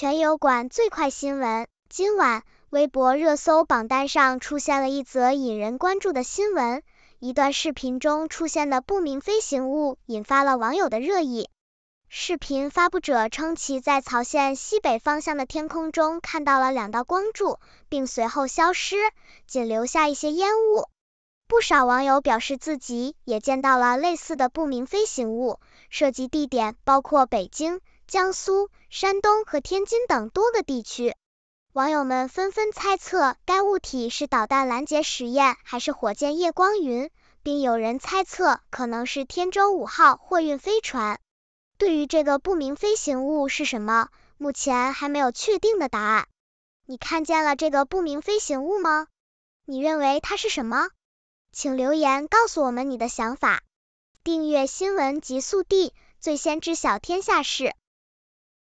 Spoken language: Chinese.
全油管最快新闻。今晚，微博热搜榜单上出现了一则引人关注的新闻。一段视频中出现的不明飞行物，引发了网友的热议。视频发布者称其在曹县西北方向的天空中看到了两道光柱，并随后消失，仅留下一些烟雾。不少网友表示自己也见到了类似的不明飞行物，涉及地点包括北京。江苏、山东和天津等多个地区，网友们纷纷猜测该物体是导弹拦截实验还是火箭夜光云，并有人猜测可能是天舟五号货运飞船。对于这个不明飞行物是什么，目前还没有确定的答案。你看见了这个不明飞行物吗？你认为它是什么？请留言告诉我们你的想法。订阅新闻极速递，最先知晓天下事。